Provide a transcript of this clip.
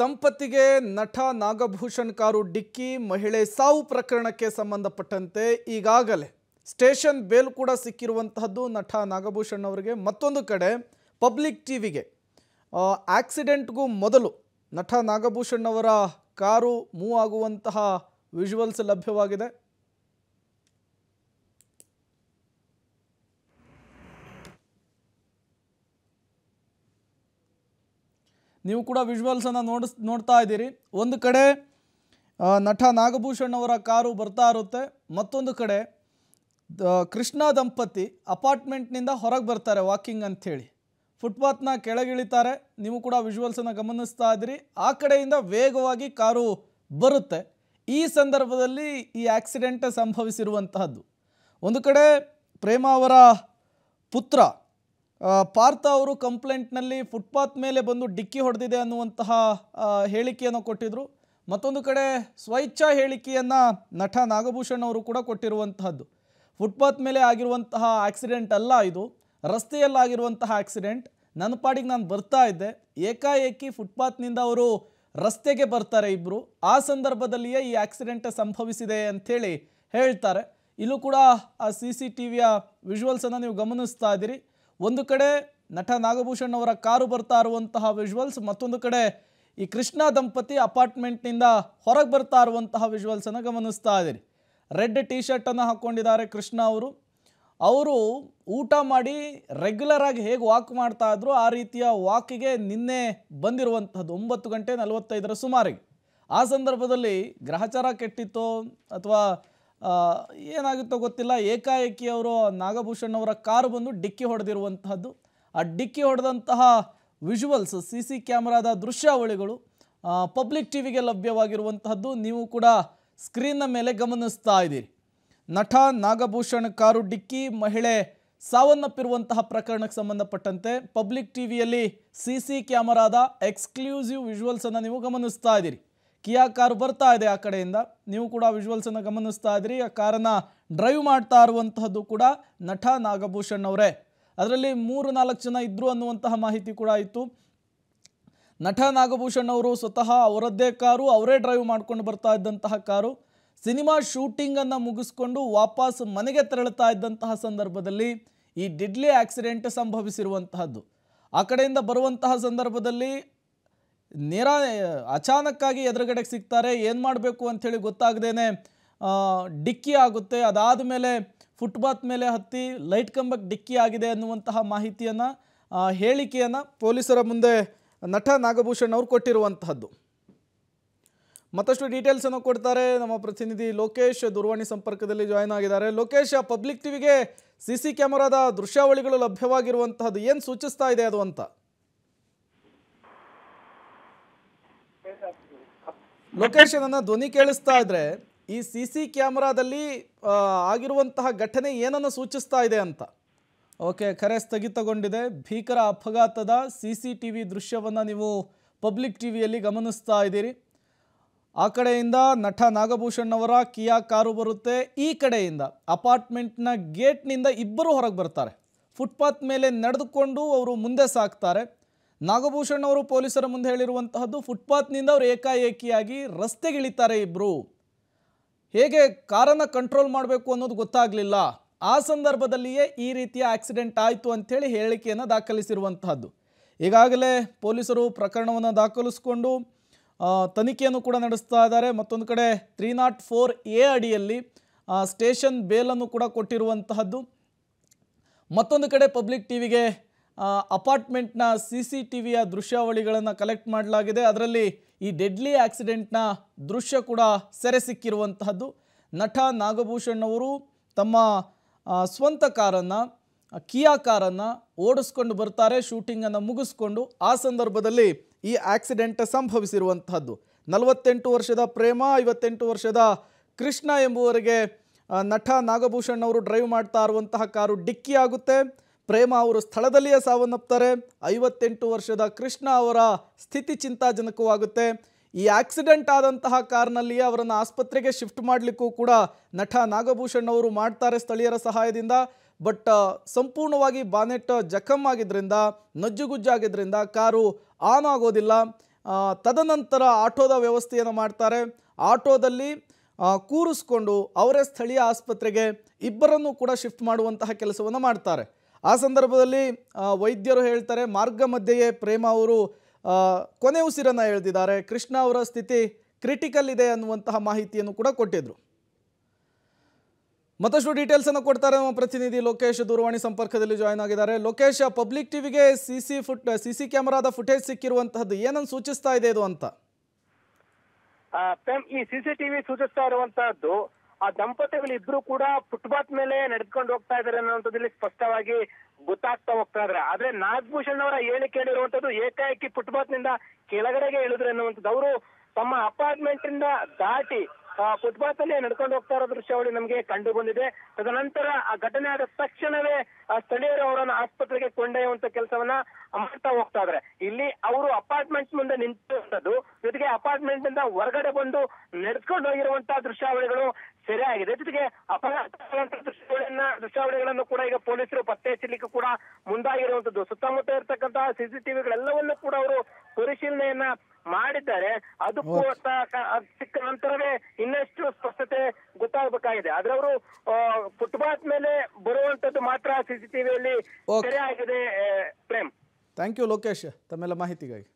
ದಂಪತಿಗೆ ನಟ ನಾಗಭೂಷಣ್ ಕಾರು ಡಿಕ್ಕಿ ಮಹಿಳೆ ಸಾವು ಪ್ರಕರಣಕ್ಕೆ ಸಂಬಂಧಪಟ್ಟಂತೆ ಈಗಾಗಲೇ ಸ್ಟೇಷನ್ ಬೇಲ್ ಕೂಡ ಸಿಕ್ಕಿರುವಂತಹದ್ದು ನಟ ನಾಗಭೂಷಣ್ ಅವರಿಗೆ ಮತ್ತೊಂದು ಕಡೆ ಪಬ್ಲಿಕ್ ಟಿವಿಗೆ ಆಕ್ಸಿಡೆಂಟ್ಗೂ ಮೊದಲು ನಟ ನಾಗಭೂಷಣ್ ಅವರ ಕಾರು ಮೂವ್ ಆಗುವಂತಹ ವಿಜುವಲ್ಸ್ ಲಭ್ಯವಾಗಿದೆ ನೀವು ಕೂಡ ವಿಜುವಲ್ಸನ್ನು ನೋಡಿಸ್ ನೋಡ್ತಾ ಇದ್ದೀರಿ ಒಂದು ಕಡೆ ನಟ ನಾಗಭೂಷಣ್ ಅವರ ಕಾರು ಬರ್ತಾ ಇರುತ್ತೆ ಮತ್ತೊಂದು ಕಡೆ ಕೃಷ್ಣ ದಂಪತಿ ಅಪಾರ್ಟ್ಮೆಂಟ್ನಿಂದ ಹೊರಗೆ ಬರ್ತಾರೆ ವಾಕಿಂಗ್ ಅಂಥೇಳಿ ಫುಟ್ಪಾತ್ನ ಕೆಳಗಿಳಿತಾರೆ ನೀವು ಕೂಡ ವಿಜುವಲ್ಸನ್ನು ಗಮನಿಸ್ತಾ ಇದ್ದೀರಿ ಆ ಕಡೆಯಿಂದ ವೇಗವಾಗಿ ಕಾರು ಬರುತ್ತೆ ಈ ಸಂದರ್ಭದಲ್ಲಿ ಈ ಆಕ್ಸಿಡೆಂಟ್ ಸಂಭವಿಸಿರುವಂತಹದ್ದು ಒಂದು ಕಡೆ ಪ್ರೇಮ ಅವರ ಪುತ್ರ ಪಾರ್ಥ ಅವರು ಕಂಪ್ಲೇಂಟ್ನಲ್ಲಿ ಫುಟ್ಪಾತ್ ಮೇಲೆ ಬಂದು ಡಿಕ್ಕಿ ಹೊಡೆದಿದೆ ಅನ್ನುವಂತಹ ಹೇಳಿಕೆಯನ್ನು ಕೊಟ್ಟಿದ್ದರು ಮತ್ತೊಂದು ಕಡೆ ಸ್ವಇಚ್ಛಾ ಹೇಳಿಕೆಯನ್ನು ನಟ ನಾಗಭೂಷಣ್ ಅವರು ಕೂಡ ಕೊಟ್ಟಿರುವಂತಹದ್ದು ಫುಟ್ಪಾತ್ ಮೇಲೆ ಆಗಿರುವಂತಹ ಆಕ್ಸಿಡೆಂಟ್ ಅಲ್ಲ ಇದು ರಸ್ತೆಯಲ್ಲಾಗಿರುವಂತಹ ಆಕ್ಸಿಡೆಂಟ್ ನನ್ನ ಪಾಡಿಗೆ ನಾನು ಬರ್ತಾ ಇದ್ದೆ ಏಕಾಏಕಿ ಫುಟ್ಪಾತ್ನಿಂದ ಅವರು ರಸ್ತೆಗೆ ಬರ್ತಾರೆ ಇಬ್ಬರು ಆ ಸಂದರ್ಭದಲ್ಲಿಯೇ ಈ ಆಕ್ಸಿಡೆಂಟ್ ಸಂಭವಿಸಿದೆ ಅಂಥೇಳಿ ಹೇಳ್ತಾರೆ ಇಲ್ಲೂ ಕೂಡ ಆ ಸಿ ಸಿ ಟಿ ವಿಯ ವಿಜುವಲ್ಸನ್ನು ನೀವು ಗಮನಿಸ್ತಾ ಇದ್ದೀರಿ ಒಂದು ಕಡೆ ನಟ ನಾಗಭೂಷಣ್ ಅವರ ಕಾರು ಬರ್ತಾ ಇರುವಂತಹ ವಿಜುವಲ್ಸ್ ಮತ್ತೊಂದು ಕಡೆ ಈ ಕೃಷ್ಣ ದಂಪತಿ ಅಪಾರ್ಟ್ಮೆಂಟ್ನಿಂದ ಹೊರಗೆ ಬರ್ತಾ ಇರುವಂತಹ ವಿಜುವಲ್ಸನ್ನು ಗಮನಿಸ್ತಾ ಇದ್ದೀರಿ ರೆಡ್ ಟಿ ಶರ್ಟನ್ನು ಹಾಕ್ಕೊಂಡಿದ್ದಾರೆ ಕೃಷ್ಣ ಅವರು ಅವರು ಊಟ ಮಾಡಿ ರೆಗ್ಯುಲರ್ ಆಗಿ ಹೇಗೆ ವಾಕ್ ಮಾಡ್ತಾ ಇದ್ರು ಆ ರೀತಿಯ ವಾಕಿಗೆ ನಿನ್ನೆ ಬಂದಿರುವಂಥದ್ದು ಒಂಬತ್ತು ಗಂಟೆ ನಲವತ್ತೈದರ ಸುಮಾರಿಗೆ ಆ ಸಂದರ್ಭದಲ್ಲಿ ಗ್ರಹಚಾರ ಕೆಟ್ಟಿತ್ತೋ ಅಥವಾ ಏನಾಗುತ್ತೋ ಗೊತ್ತಿಲ್ಲ ಏಕಾಏಕಿ ಅವರು ನಾಗಭೂಷಣ್ ಅವರ ಕಾರು ಬಂದು ಡಿಕ್ಕಿ ಹೊಡೆದಿರುವಂತಹದ್ದು ಆ ಡಿಕ್ಕಿ ಹೊಡೆದಂತಹ ವಿಜುವಲ್ಸ್ ಸಿ ಸಿ ಕ್ಯಾಮ್ರಾದ ದೃಶ್ಯಾವಳಿಗಳು ಪಬ್ಲಿಕ್ ಟಿ ವಿಗೆ ಲಭ್ಯವಾಗಿರುವಂತಹದ್ದು ನೀವು ಕೂಡ ಸ್ಕ್ರೀನ್ನ ಮೇಲೆ ಗಮನಿಸ್ತಾ ಇದ್ದೀರಿ ನಟ ನಾಗಭೂಷಣ್ ಕಾರು ಡಿಕ್ಕಿ ಮಹಿಳೆ ಸಾವನ್ನಪ್ಪಿರುವಂತಹ ಪ್ರಕರಣಕ್ಕೆ ಸಂಬಂಧಪಟ್ಟಂತೆ ಪಬ್ಲಿಕ್ ಟಿವಿಯಲ್ಲಿ ಸಿ ಸಿ ಕ್ಯಾಮರಾದ ಎಕ್ಸ್ಕ್ಲೂಸಿವ್ ವಿಜುವಲ್ಸನ್ನು ನೀವು ಗಮನಿಸ್ತಾ ಇದ್ದೀರಿ ಕಿಯಾ ಕಾರ್ ಬರ್ತಾ ಇದೆ ಆ ಕಡೆಯಿಂದ ನೀವು ಕೂಡ ಅನ್ನು ಗಮನಿಸ್ತಾ ಇದ್ರಿ ಆ ಕಾರನ್ನು ಡ್ರೈವ್ ಮಾಡ್ತಾ ಇರುವಂತಹದ್ದು ಕೂಡ ನಟ ನಾಗಭೂಷಣ್ ಅವರೇ ಅದರಲ್ಲಿ ಮೂರು ನಾಲ್ಕು ಜನ ಇದ್ದರು ಅನ್ನುವಂತಹ ಮಾಹಿತಿ ಕೂಡ ಇತ್ತು ನಟ ನಾಗಭೂಷಣ್ ಅವರು ಸ್ವತಃ ಅವರದ್ದೇ ಕಾರು ಅವರೇ ಡ್ರೈವ್ ಮಾಡ್ಕೊಂಡು ಬರ್ತಾ ಇದ್ದಂತಹ ಕಾರು ಸಿನಿಮಾ ಶೂಟಿಂಗನ್ನು ಮುಗಿಸ್ಕೊಂಡು ವಾಪಸ್ ಮನೆಗೆ ತೆರಳುತ್ತಾ ಇದ್ದಂತಹ ಸಂದರ್ಭದಲ್ಲಿ ಈ ಡಿಡ್ಲಿ ಆಕ್ಸಿಡೆಂಟ್ ಸಂಭವಿಸಿರುವಂತಹದ್ದು ಆ ಕಡೆಯಿಂದ ಬರುವಂತಹ ಸಂದರ್ಭದಲ್ಲಿ ನೇರ ಅಚಾನಕ್ಕಾಗಿ ಎದುರುಗಡೆಗೆ ಸಿಗ್ತಾರೆ ಏನು ಮಾಡಬೇಕು ಅಂಥೇಳಿ ಗೊತ್ತಾಗದೇ ಡಿಕ್ಕಿ ಆಗುತ್ತೆ ಅದಾದ ಮೇಲೆ ಫುಟ್ಪಾತ್ ಮೇಲೆ ಹತ್ತಿ ಲೈಟ್ ಕಂಬಕ್ಕೆ ಡಿಕ್ಕಿ ಆಗಿದೆ ಅನ್ನುವಂತಹ ಮಾಹಿತಿಯನ್ನು ಹೇಳಿಕೆಯನ್ನು ಪೊಲೀಸರ ಮುಂದೆ ನಟ ನಾಗಭೂಷಣ್ ಅವರು ಕೊಟ್ಟಿರುವಂತಹದ್ದು ಮತ್ತಷ್ಟು ಡೀಟೇಲ್ಸನ್ನು ಕೊಡ್ತಾರೆ ನಮ್ಮ ಪ್ರತಿನಿಧಿ ಲೋಕೇಶ್ ದೂರವಾಣಿ ಸಂಪರ್ಕದಲ್ಲಿ ಜಾಯ್ನ್ ಆಗಿದ್ದಾರೆ ಲೋಕೇಶ್ ಪಬ್ಲಿಕ್ ಟಿವಿಗೆ ಸಿ ಸಿ ಕ್ಯಾಮರಾದ ದೃಶ್ಯಾವಳಿಗಳು ಲಭ್ಯವಾಗಿರುವಂತಹದ್ದು ಏನು ಸೂಚಿಸ್ತಾ ಇದೆ ಅದು ಅಂತ ಲೊಕೇಶನ್ ಅನ್ನ ಧ್ವನಿ ಕೇಳಿಸ್ತಾ ಇದ್ರೆ ಈ ಸಿ ಸಿ ಕ್ಯಾಮರಾದಲ್ಲಿ ಆಗಿರುವಂತಹ ಘಟನೆ ಏನನ್ನು ಸೂಚಿಸ್ತಾ ಇದೆ ಅಂತ ಓಕೆ ಕರೆ ಸ್ಥಗಿತಗೊಂಡಿದೆ ಭೀಕರ ಅಪಘಾತದ ಸಿ ಸಿ ಟಿ ವಿ ದೃಶ್ಯವನ್ನು ನೀವು ಪಬ್ಲಿಕ್ ಟಿವಿಯಲ್ಲಿ ಗಮನಿಸ್ತಾ ಇದ್ದೀರಿ ಆ ಕಡೆಯಿಂದ ನಟ ನಾಗಭೂಷಣ್ ಅವರ ಕಿಯಾ ಕಾರು ಬರುತ್ತೆ ಈ ಕಡೆಯಿಂದ ಅಪಾರ್ಟ್ಮೆಂಟ್ನ ಗೇಟ್ನಿಂದ ಇಬ್ಬರು ಹೊರಗೆ ಬರ್ತಾರೆ ಫುಟ್ಪಾತ್ ಮೇಲೆ ನಡೆದುಕೊಂಡು ಅವರು ಮುಂದೆ ಸಾಕ್ತಾರೆ ನಾಗಭೂಷಣ್ ಅವರು ಪೊಲೀಸರ ಮುಂದೆ ಹೇಳಿರುವಂತಹದ್ದು ಫುಟ್ಪಾತ್ನಿಂದ ಅವರು ಏಕಾಏಕಿಯಾಗಿ ರಸ್ತೆಗಿಳಿತಾರೆ ಇಬ್ಬರು ಹೇಗೆ ಕಾರನ್ನು ಕಂಟ್ರೋಲ್ ಮಾಡಬೇಕು ಅನ್ನೋದು ಗೊತ್ತಾಗಲಿಲ್ಲ ಆ ಸಂದರ್ಭದಲ್ಲಿಯೇ ಈ ರೀತಿಯ ಆಕ್ಸಿಡೆಂಟ್ ಆಯಿತು ಅಂಥೇಳಿ ಹೇಳಿಕೆಯನ್ನು ದಾಖಲಿಸಿರುವಂತಹದ್ದು ಈಗಾಗಲೇ ಪೊಲೀಸರು ಪ್ರಕರಣವನ್ನು ದಾಖಲಿಸಿಕೊಂಡು ತನಿಖೆಯನ್ನು ಕೂಡ ನಡೆಸ್ತಾ ಇದ್ದಾರೆ ಮತ್ತೊಂದು ಕಡೆ ತ್ರೀ ನಾಟ್ ಫೋರ್ ಎ ಅಡಿಯಲ್ಲಿ ಸ್ಟೇಷನ್ ಬೇಲನ್ನು ಕೂಡ ಕೊಟ್ಟಿರುವಂತಹದ್ದು ಮತ್ತೊಂದು ಕಡೆ ಪಬ್ಲಿಕ್ ಟಿವಿಗೆ ಅಪಾರ್ಟ್ಮೆಂಟ್ನ ಸಿ ಸಿ ಟಿ ವಿಯ ದೃಶ್ಯಾವಳಿಗಳನ್ನು ಕಲೆಕ್ಟ್ ಮಾಡಲಾಗಿದೆ ಅದರಲ್ಲಿ ಈ ಡೆಡ್ಲಿ ಆಕ್ಸಿಡೆಂಟ್ನ ದೃಶ್ಯ ಕೂಡ ಸೆರೆ ಸಿಕ್ಕಿರುವಂತಹದ್ದು ನಟ ನಾಗಭೂಷಣ್ ಅವರು ತಮ್ಮ ಸ್ವಂತ ಕಾರನ್ನು ಕಿಯಾ ಕಾರನ್ನು ಓಡಿಸ್ಕೊಂಡು ಬರ್ತಾರೆ ಶೂಟಿಂಗನ್ನು ಮುಗಿಸ್ಕೊಂಡು ಆ ಸಂದರ್ಭದಲ್ಲಿ ಈ ಆಕ್ಸಿಡೆಂಟ್ ಸಂಭವಿಸಿರುವಂತಹದ್ದು ನಲವತ್ತೆಂಟು ವರ್ಷದ ಪ್ರೇಮ ಐವತ್ತೆಂಟು ವರ್ಷದ ಕೃಷ್ಣ ಎಂಬುವರಿಗೆ ನಟ ನಾಗಭೂಷಣ್ ಅವರು ಡ್ರೈವ್ ಮಾಡ್ತಾ ಇರುವಂತಹ ಕಾರು ಡಿಕ್ಕಿ ಆಗುತ್ತೆ ಪ್ರೇಮ ಅವರು ಸ್ಥಳದಲ್ಲಿಯೇ ಸಾವನ್ನಪ್ತಾರೆ ಐವತ್ತೆಂಟು ವರ್ಷದ ಕೃಷ್ಣ ಅವರ ಸ್ಥಿತಿ ಚಿಂತಾಜನಕವಾಗುತ್ತೆ ಈ ಆಕ್ಸಿಡೆಂಟ್ ಆದಂತಹ ಕಾರ್ನಲ್ಲಿಯೇ ಅವರನ್ನು ಆಸ್ಪತ್ರೆಗೆ ಶಿಫ್ಟ್ ಮಾಡಲಿಕ್ಕೂ ಕೂಡ ನಟ ನಾಗಭೂಷಣ್ ಅವರು ಮಾಡ್ತಾರೆ ಸ್ಥಳೀಯರ ಸಹಾಯದಿಂದ ಬಟ್ ಸಂಪೂರ್ಣವಾಗಿ ಬಾನೆಟ್ ಜಖಮ್ ಆಗಿದ್ದರಿಂದ ನಜ್ಜುಗುಜ್ಜಾಗಿದ್ದರಿಂದ ಕಾರು ಆನ್ ಆಗೋದಿಲ್ಲ ತದನಂತರ ಆಟೋದ ವ್ಯವಸ್ಥೆಯನ್ನು ಮಾಡ್ತಾರೆ ಆಟೋದಲ್ಲಿ ಕೂರಿಸ್ಕೊಂಡು ಅವರೇ ಸ್ಥಳೀಯ ಆಸ್ಪತ್ರೆಗೆ ಇಬ್ಬರನ್ನು ಕೂಡ ಶಿಫ್ಟ್ ಮಾಡುವಂತಹ ಕೆಲಸವನ್ನು ಮಾಡ್ತಾರೆ ಆ ಸಂದರ್ಭದಲ್ಲಿ ವೈದ್ಯರು ಹೇಳ್ತಾರೆ ಮಾರ್ಗ ಮಧ್ಯೆಯೇ ಪ್ರೇಮ ಅವರು ಕೊನೆ ಉಸಿರನ್ನು ಎಳೆದಿದ್ದಾರೆ ಕೃಷ್ಣ ಅವರ ಸ್ಥಿತಿ ಕ್ರಿಟಿಕಲ್ ಇದೆ ಅನ್ನುವಂತಹ ಮಾಹಿತಿಯನ್ನು ಕೂಡ ಕೊಟ್ಟಿದ್ರು ಮತ್ತಷ್ಟು ಅನ್ನು ಕೊಡ್ತಾರೆ ನಮ್ಮ ಪ್ರತಿನಿಧಿ ಲೋಕೇಶ್ ದೂರವಾಣಿ ಸಂಪರ್ಕದಲ್ಲಿ ಜಾಯ್ನ್ ಆಗಿದ್ದಾರೆ ಲೋಕೇಶ್ ಪಬ್ಲಿಕ್ ಟಿವಿಗೆ C C foot C C ಕ್ಯಾಮರಾದ ಫುಟೇಜ್ ಸಿಕ್ಕಿರುವಂತಹದ್ದು ಏನನ್ನು ಸೂಚಿಸ್ತಾ ಇದೆ ಇದು ಅಂತ ಈ ಸಿಸಿ ಟಿವಿ ಸೂಚಿಸ್ತಾ ಇರುವಂತಹದ್ದು ಆ ದಂಪತಿಗಳು ಇಬ್ರು ಕೂಡ ಫುಟ್ಪಾತ್ ಮೇಲೆ ನಡೆದುಕೊಂಡು ಹೋಗ್ತಾ ಇದ್ದಾರೆ ಅನ್ನೋಂಥದ್ರಲ್ಲಿ ಸ್ಪಷ್ಟವಾಗಿ ಗೊತ್ತಾಗ್ತಾ ಹೋಗ್ತಾ ಇದಾರೆ ಆದ್ರೆ ನಾಗಭೂಷಣ್ ಅವರ ಹೇಳಿ ಕೇಳಿರುವಂತದ್ದು ಏಕಾಏಕಿ ಫುಟ್ಪಾತ್ ನಿಂದ ಕೆಳಗಡೆಗೆ ಇಳಿದ್ರೆ ಅನ್ನುವಂಥದ್ದು ಅವರು ತಮ್ಮ ಅಪಾರ್ಟ್ಮೆಂಟ್ ಇಂದ ದಾಟಿ ಫುಟ್ಪಾತ್ ಅಲ್ಲಿ ನಡ್ಕೊಂಡು ಹೋಗ್ತಾ ಇರೋ ದೃಶ್ಯಾವಳಿ ನಮಗೆ ಕಂಡು ಬಂದಿದೆ ತದನಂತರ ಆ ಘಟನೆ ಆದ ತಕ್ಷಣವೇ ಸ್ಥಳೀಯರು ಅವರನ್ನು ಆಸ್ಪತ್ರೆಗೆ ಕೊಂಡೊಯ್ಯುವಂತ ಕೆಲಸವನ್ನ ಮಾಡ್ತಾ ಹೋಗ್ತಾ ಇದ್ರೆ ಇಲ್ಲಿ ಅವರು ಅಪಾರ್ಟ್ಮೆಂಟ್ ಮುಂದೆ ನಿಂತಿರುವಂತದ್ದು ಜೊತೆಗೆ ಅಪಾರ್ಟ್ಮೆಂಟ್ ಇಂದ ಹೊರಗಡೆ ಬಂದು ನಡೆಸ್ಕೊಂಡು ಹೋಗಿರುವಂತಹ ದೃಶ್ಯಾವಳಿಗಳು ಸೆರೆ ಆಗಿದೆ ಜೊತೆಗೆ ಅಪಘಾತ ದೃಶ್ಯಾವಳಿಗಳನ್ನು ಕೂಡ ಈಗ ಪೊಲೀಸರು ಪತ್ತೆ ಹಚ್ಚಲಿಕ್ಕೆ ಕೂಡ ಮುಂದಾಗಿರುವಂತದ್ದು ಸುತ್ತಮುತ್ತ ಇರತಕ್ಕಂತಹ ಸಿಸಿಟಿವಿಗಳೆಲ್ಲವನ್ನೂ ಕೂಡ ಅವರು ಪರಿಶೀಲನೆಯನ್ನ ಮಾಡಿದ್ದಾರೆ ಅದು ಸಿಕ್ಕ ನಂತರವೇ ಇನ್ನಷ್ಟು ಸ್ಪಷ್ಟತೆ ಗೊತ್ತಾಗಬೇಕಾಗಿದೆ ಆದ್ರೆ ಅವರು ಫುಟ್ಪಾತ್ ಮೇಲೆ ಬರುವಂತದ್ದು ಮಾತ್ರ ಸಿಸಿಟಿವಿಯಲ್ಲಿ ಸೆರೆ ಆಗಿದೆ ಪ್ರೇಮ್ ಥ್ಯಾಂಕ್ ಯು ಲೋಕೇಶ್ ತಮ್ಮೆಲ್ಲ ಮಾಹಿತಿಗಾಗಿ